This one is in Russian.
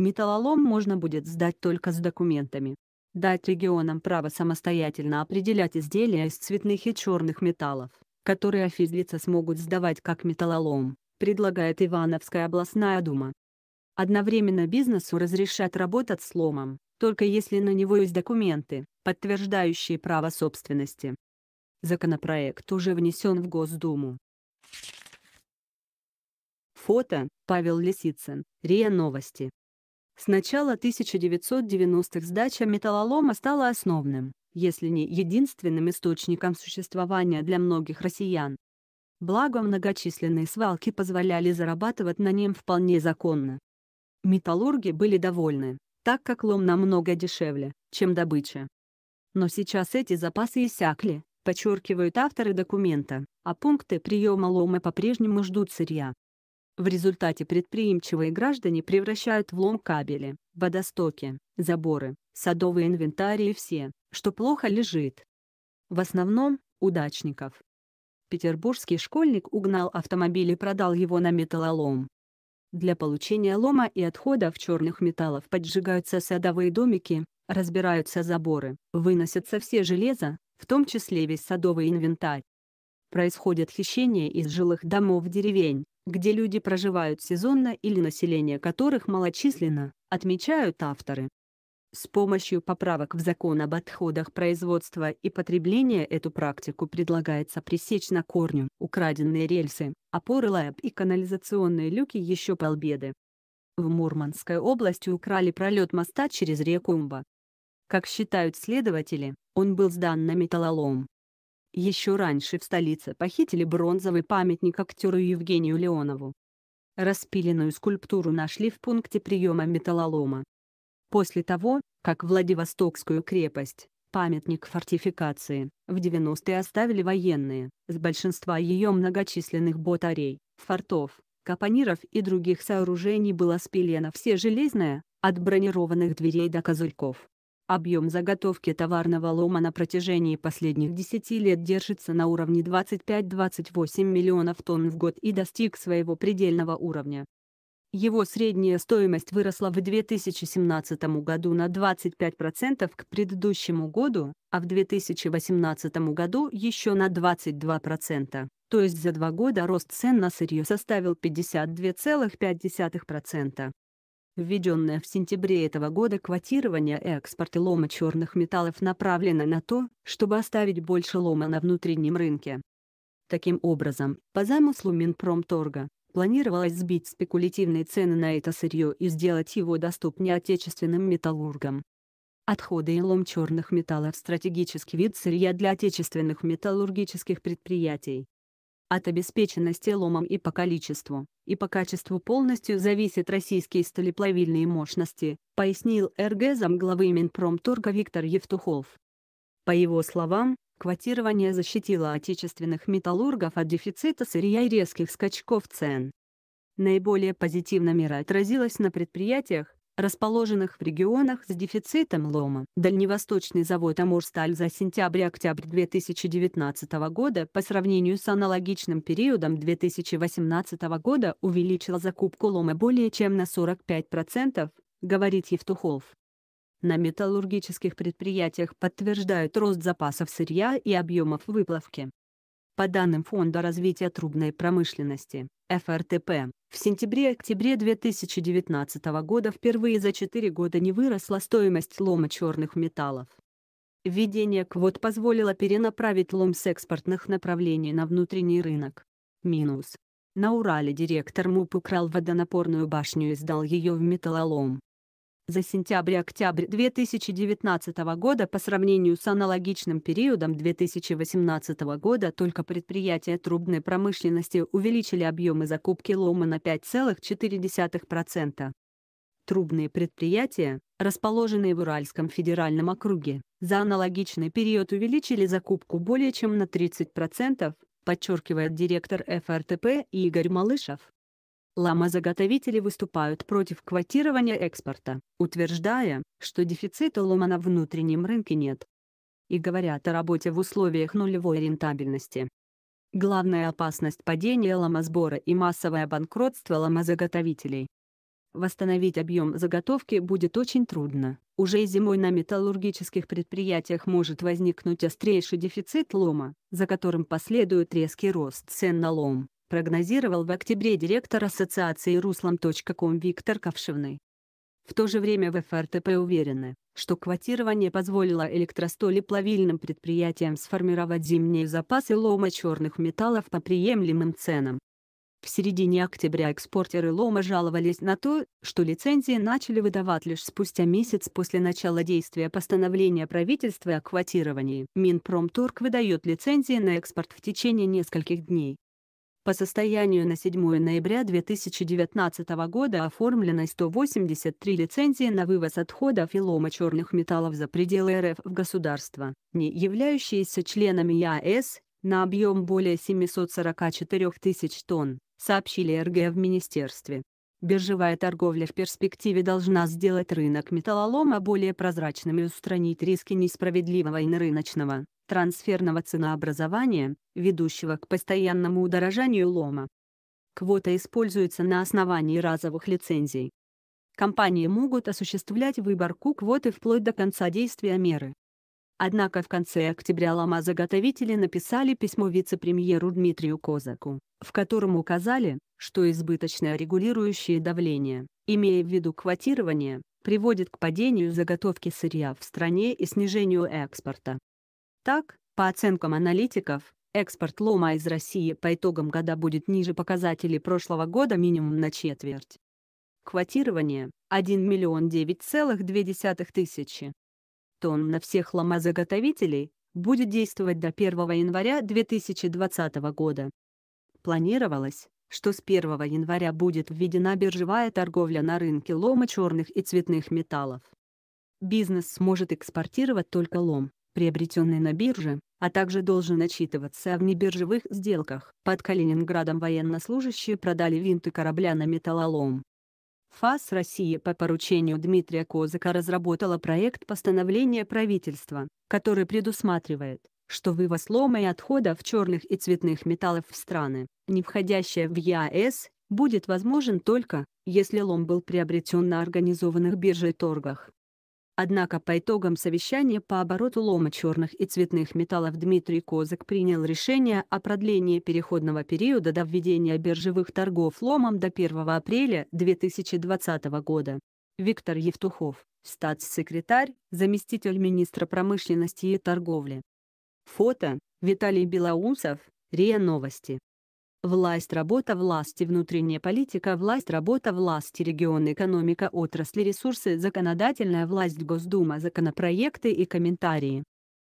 Металлолом можно будет сдать только с документами. Дать регионам право самостоятельно определять изделия из цветных и черных металлов, которые физлица смогут сдавать как металлолом, предлагает Ивановская областная дума. Одновременно бизнесу разрешат работать с ломом, только если на него есть документы, подтверждающие право собственности. Законопроект уже внесен в Госдуму. Фото, Павел Лисицын, РИА Новости. С начала 1990-х сдача металлолома стала основным, если не единственным источником существования для многих россиян. Благо многочисленные свалки позволяли зарабатывать на нем вполне законно. Металлурги были довольны, так как лом намного дешевле, чем добыча. Но сейчас эти запасы иссякли, подчеркивают авторы документа, а пункты приема лома по-прежнему ждут сырья. В результате предприимчивые граждане превращают в лом кабели, водостоки, заборы, садовый инвентарь и все, что плохо лежит. В основном, удачников. Петербургский школьник угнал автомобиль и продал его на металлолом. Для получения лома и отходов черных металлов поджигаются садовые домики, разбираются заборы, выносятся все железо, в том числе весь садовый инвентарь. Происходит хищение из жилых домов деревень, где люди проживают сезонно или население которых малочисленно, отмечают авторы. С помощью поправок в закон об отходах производства и потребления эту практику предлагается пресечь на корню украденные рельсы, опоры лайб и канализационные люки еще полбеды. В Мурманской области украли пролет моста через реку Умба. Как считают следователи, он был сдан на металлолом, еще раньше в столице похитили бронзовый памятник актеру Евгению Леонову. Распиленную скульптуру нашли в пункте приема металлолома. После того, как Владивостокскую крепость, памятник фортификации, в 90-е оставили военные, с большинства ее многочисленных батарей, фортов, капониров и других сооружений было спилено все железное, от бронированных дверей до козырьков. Объем заготовки товарного лома на протяжении последних 10 лет держится на уровне 25-28 миллионов тонн в год и достиг своего предельного уровня. Его средняя стоимость выросла в 2017 году на 25% к предыдущему году, а в 2018 году еще на 22%, то есть за два года рост цен на сырье составил 52,5%. Введенное в сентябре этого года квотирование экспорта лома черных металлов направлено на то, чтобы оставить больше лома на внутреннем рынке. Таким образом, по замыслу Минпромторга, планировалось сбить спекулятивные цены на это сырье и сделать его доступнее отечественным металлургам. Отходы и лом черных металлов – стратегический вид сырья для отечественных металлургических предприятий. От обеспеченности ломом и по количеству, и по качеству полностью зависят российские столеплавильные мощности, пояснил РГ главы Минпромторга Виктор Евтухов. По его словам, квотирование защитило отечественных металлургов от дефицита сырья и резких скачков цен. Наиболее позитивно мера отразилась на предприятиях, расположенных в регионах с дефицитом лома. Дальневосточный завод «Амурсталь» за сентябрь-октябрь 2019 года по сравнению с аналогичным периодом 2018 года увеличил закупку лома более чем на 45%, говорит Евтухов. На металлургических предприятиях подтверждают рост запасов сырья и объемов выплавки. По данным Фонда развития трубной промышленности, ФРТП, в сентябре-октябре 2019 года впервые за 4 года не выросла стоимость лома черных металлов. Введение квот позволило перенаправить лом с экспортных направлений на внутренний рынок. Минус. На Урале директор МУП украл водонапорную башню и сдал ее в металлолом за сентябрь-октябрь 2019 года по сравнению с аналогичным периодом 2018 года только предприятия трубной промышленности увеличили объемы закупки лома на 5,4%. Трубные предприятия, расположенные в Уральском федеральном округе, за аналогичный период увеличили закупку более чем на 30%, подчеркивает директор ФРТП Игорь Малышев. Лама-заготовители выступают против квотирования экспорта, утверждая, что дефицита лома на внутреннем рынке нет. И говорят о работе в условиях нулевой рентабельности. Главная опасность падения ломосбора и массовое банкротство ломозаготовителей. Восстановить объем заготовки будет очень трудно. Уже зимой на металлургических предприятиях может возникнуть острейший дефицит лома, за которым последует резкий рост цен на лом прогнозировал в октябре директор ассоциации «Руслам.ком» Виктор Ковшевный. В то же время в ФРТП уверены, что квотирование позволило электростоле плавильным предприятиям сформировать зимние запасы лома черных металлов по приемлемым ценам. В середине октября экспортеры лома жаловались на то, что лицензии начали выдавать лишь спустя месяц после начала действия постановления правительства о квотировании. Минпромторг выдает лицензии на экспорт в течение нескольких дней, по состоянию на 7 ноября 2019 года оформлено 183 лицензии на вывоз отходов и лома черных металлов за пределы РФ в государства, не являющиеся членами ЕАЭС, на объем более 744 тысяч тонн, сообщили РГ в министерстве. Биржевая торговля в перспективе должна сделать рынок металлолома более прозрачным и устранить риски несправедливого инорыночного, трансферного ценообразования, ведущего к постоянному удорожанию лома. Квота используется на основании разовых лицензий. Компании могут осуществлять выборку квоты вплоть до конца действия меры. Однако в конце октября лама-заготовители написали письмо вице-премьеру Дмитрию Козаку, в котором указали, что избыточное регулирующее давление, имея в виду квотирование, приводит к падению заготовки сырья в стране и снижению экспорта. Так, по оценкам аналитиков, экспорт лома из России по итогам года будет ниже показателей прошлого года минимум на четверть. Квотирование – 1 миллион 9,2 тысячи тонн на всех ломозаготовителей будет действовать до 1 января 2020 года. Планировалось, что с 1 января будет введена биржевая торговля на рынке лома черных и цветных металлов. Бизнес сможет экспортировать только лом, приобретенный на бирже, а также должен отчитываться о внебиржевых сделках. Под Калининградом военнослужащие продали винты корабля на металлолом. ФАС России по поручению Дмитрия Козыка разработала проект постановления правительства, который предусматривает, что вывоз лома и отходов черных и цветных металлов в страны, не входящие в ЕАЭС, будет возможен только, если лом был приобретен на организованных бирже и торгах. Однако по итогам совещания по обороту лома черных и цветных металлов Дмитрий Козак принял решение о продлении переходного периода до введения биржевых торгов ломом до 1 апреля 2020 года. Виктор Евтухов, статс-секретарь, заместитель министра промышленности и торговли. Фото Виталий Белоусов, РИА Новости. Власть, работа, власти, внутренняя политика, власть, работа, власти, регион, экономика, отрасли, ресурсы, законодательная власть, Госдума, законопроекты и комментарии.